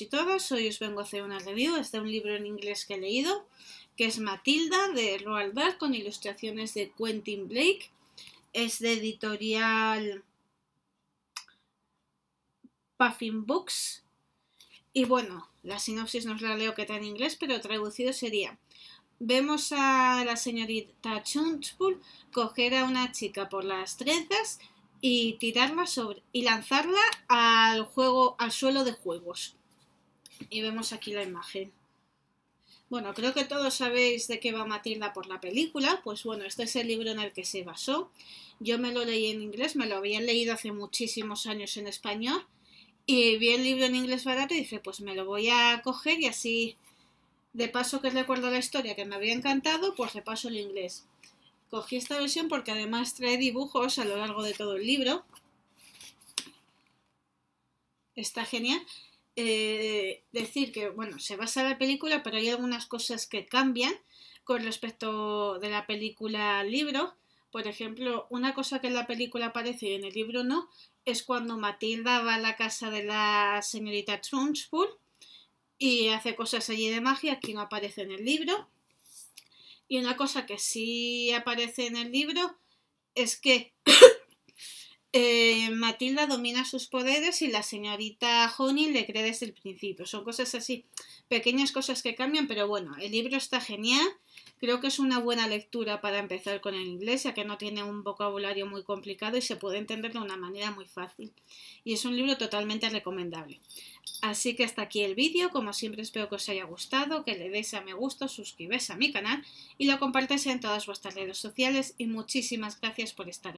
y todas, hoy os vengo a hacer una review, es de un libro en inglés que he leído, que es Matilda de Roald Dahl con ilustraciones de Quentin Blake, es de editorial Puffin Books y bueno, la sinopsis nos la leo que está en inglés, pero traducido sería Vemos a la señorita Chunchbull coger a una chica por las trenzas y tirarla sobre y lanzarla al juego al suelo de juegos. Y vemos aquí la imagen. Bueno, creo que todos sabéis de qué va Matilda por la película. Pues bueno, este es el libro en el que se basó. Yo me lo leí en inglés, me lo habían leído hace muchísimos años en español. Y vi el libro en inglés barato y dije, pues me lo voy a coger y así, de paso que recuerdo la historia que me había encantado, pues repaso el inglés. Cogí esta versión porque además trae dibujos a lo largo de todo el libro. Está genial. Eh, decir que, bueno, se basa la película, pero hay algunas cosas que cambian con respecto de la película al libro. Por ejemplo, una cosa que en la película aparece y en el libro no, es cuando Matilda va a la casa de la señorita Trunchbull y hace cosas allí de magia que no aparece en el libro. Y una cosa que sí aparece en el libro es que eh, Matilda domina sus poderes y la señorita Honey le cree desde el principio. Son cosas así, pequeñas cosas que cambian, pero bueno, el libro está genial. Creo que es una buena lectura para empezar con el inglés, ya que no tiene un vocabulario muy complicado y se puede entender de una manera muy fácil. Y es un libro totalmente recomendable. Así que hasta aquí el vídeo, como siempre espero que os haya gustado, que le deis a me gusta, suscribáis a mi canal y lo compartáis en todas vuestras redes sociales y muchísimas gracias por estar